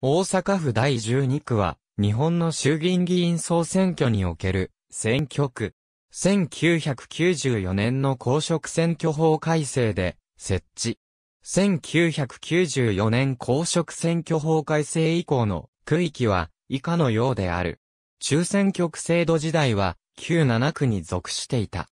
大阪府第12区は、日本の衆議院議員総選挙における選挙区。1994年の公職選挙法改正で設置。1994年公職選挙法改正以降の区域は以下のようである。中選挙区制度時代は旧7区に属していた。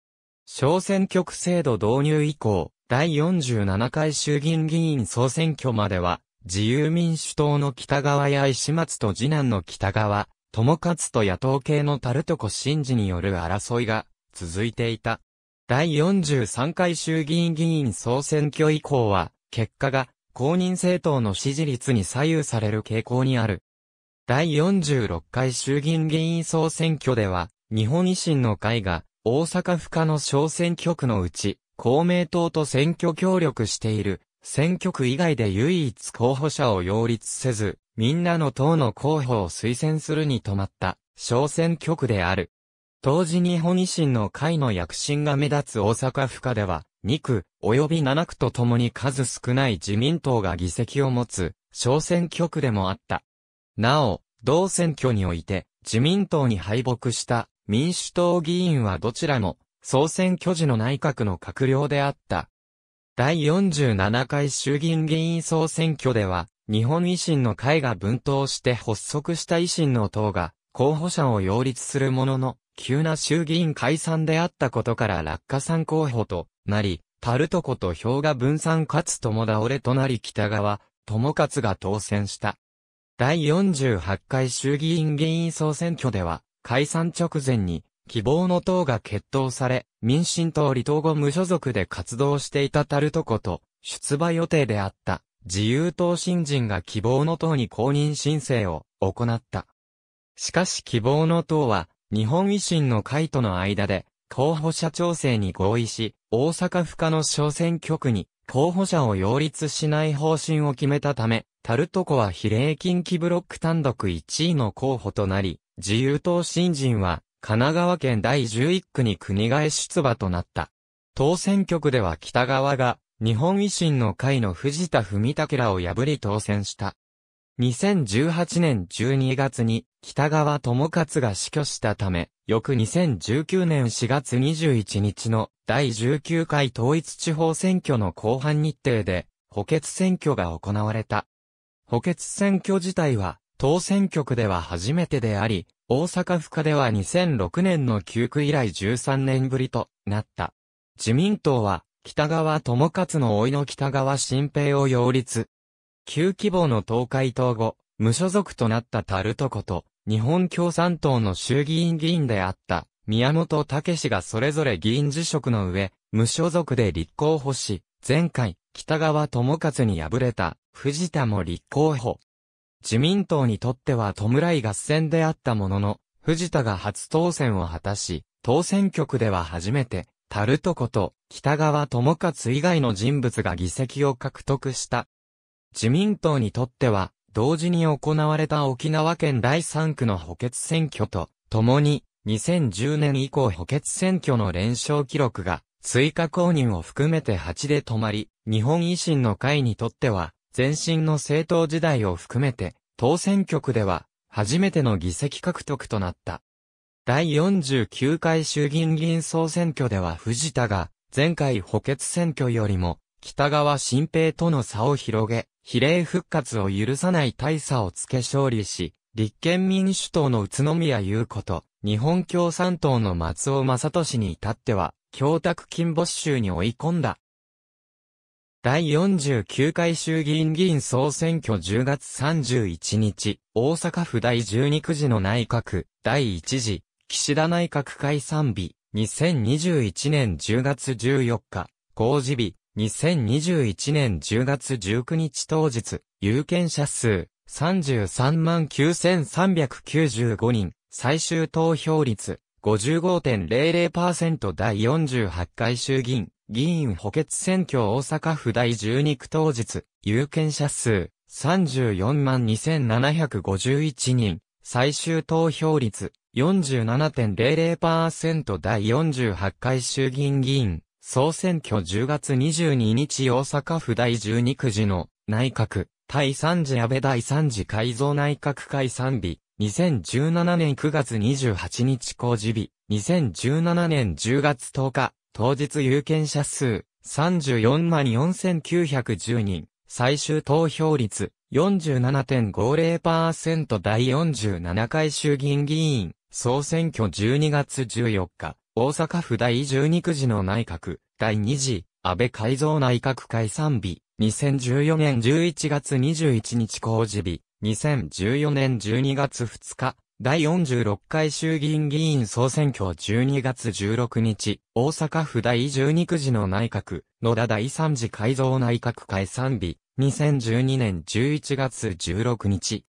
小選挙区制度導入以降、第47回衆議院議員総選挙までは自由民主党の北川や石松と次男の北川、友勝と野党系のタルトコ真治による争いが続いていた。第43回衆議院議員総選挙以降は、結果が公認政党の支持率に左右される傾向にある。第46回衆議院議員総選挙では、日本維新の会が大阪府下の小選挙区のうち、公明党と選挙協力している選挙区以外で唯一候補者を擁立せず、みんなの党の候補を推薦するに止まった小選挙区である。当時日本維新の会の躍進が目立つ大阪府下では、2区、及び7区と共に数少ない自民党が議席を持つ、小選挙区でもあった。なお、同選挙において、自民党に敗北した民主党議員はどちらも、総選挙時の内閣の閣僚であった第47回衆議院議員総選挙では、日本維新の会が分党して発足した維新の党が、候補者を擁立するものの、急な衆議院解散であったことから落下参候補となり、タルトコと票が分散かつ共倒れとなり北側、友勝が当選した。第48回衆議院議員総選挙では、解散直前に希望の党が決闘され、民進党離党後無所属で活動していたタルトコと、出馬予定であった、自由党新人が希望の党に公認申請を行った。しかし希望の党は、日本維新の会との間で、候補者調整に合意し、大阪府下の小選挙区に、候補者を擁立しない方針を決めたため、タルトコは比例近畿ブロック単独1位の候補となり、自由党新人は神奈川県第11区に国替え出馬となった。当選局では北側が、日本維新の会の藤田文武らを破り当選した。2018年12月に北川智勝が死去したため、翌2019年4月21日の第19回統一地方選挙の後半日程で補欠選挙が行われた。補欠選挙自体は当選局では初めてであり、大阪府下では2006年の休区以来13年ぶりとなった。自民党は、北川智勝の老いの北川新平を擁立。旧希望の東海党後、無所属となったタルトこと、日本共産党の衆議院議員であった、宮本武氏がそれぞれ議員辞職の上、無所属で立候補し、前回、北川智勝に敗れた、藤田も立候補。自民党にとっては弔い合戦であったものの、藤田が初当選を果たし、当選局では初めて、タルトこと北川智勝以外の人物が議席を獲得した。自民党にとっては、同時に行われた沖縄県第3区の補欠選挙と、共に、2010年以降補欠選挙の連勝記録が、追加公認を含めて8で止まり、日本維新の会にとっては、前身の政党時代を含めて、当選局では、初めての議席獲得となった。第49回衆議院議員総選挙では藤田が、前回補欠選挙よりも、北川新平との差を広げ、比例復活を許さない大差をつけ勝利し、立憲民主党の宇都宮優子と、日本共産党の松尾正俊に至っては、供託金没収に追い込んだ。第49回衆議院議員総選挙10月31日、大阪府第12区時の内閣、第1次、岸田内閣解散日、2021年10月14日、公示日、2021年10月19日当日、有権者数、33万9395人、最終投票率、55.00%第48回衆議院、議員補欠選挙大阪府第12区当日、有権者数34万2751人、最終投票率47.00%第48回衆議院議員、総選挙10月22日大阪府第12区時の内閣、第3次安倍第3次改造内閣解散日、2017年9月28日公示日、2017年10月10日、当日有権者数34万4910人、最終投票率47.50%第47回衆議院議員、総選挙12月14日、大阪府第12区時の内閣、第2次、安倍改造内閣解散日、2014年11月21日公示日、2014年12月2日、第46回衆議院議員総選挙12月16日、大阪府第12区次の内閣、野田第3次改造内閣解散日、2012年11月16日。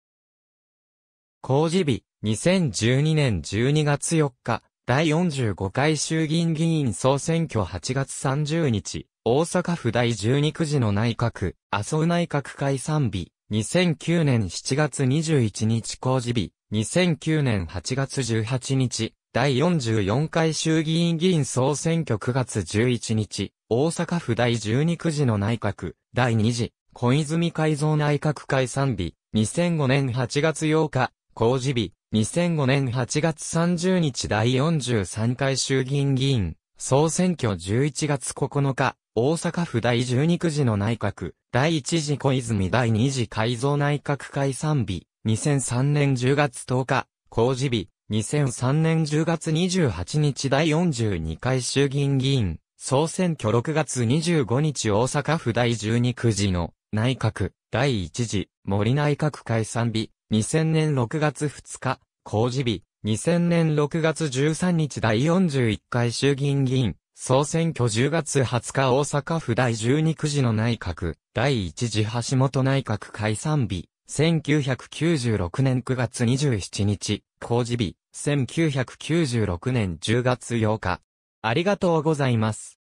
公示日、2012年12月4日、第45回衆議院議員総選挙8月30日、大阪府第12区次の内閣、麻生内閣解散日、2009年7月21日公示日、2009年8月18日、第44回衆議院議員総選挙9月11日、大阪府第12区時の内閣、第2次、小泉改造内閣解散日、2005年8月8日、公示日、2005年8月30日第43回衆議院議員、総選挙11月9日、大阪府第12区時の内閣、第1次小泉第2次改造内閣解散日、2003年10月10日、公示日、2003年10月28日第42回衆議院議員、総選挙6月25日大阪府第12区時の内閣第1次森内閣解散日、2000年6月2日、公示日、2000年6月13日第41回衆議院議員、総選挙10月20日大阪府第12区時の内閣、第1次橋本内閣解散日、1996年9月27日、工事日、1996年10月8日。ありがとうございます。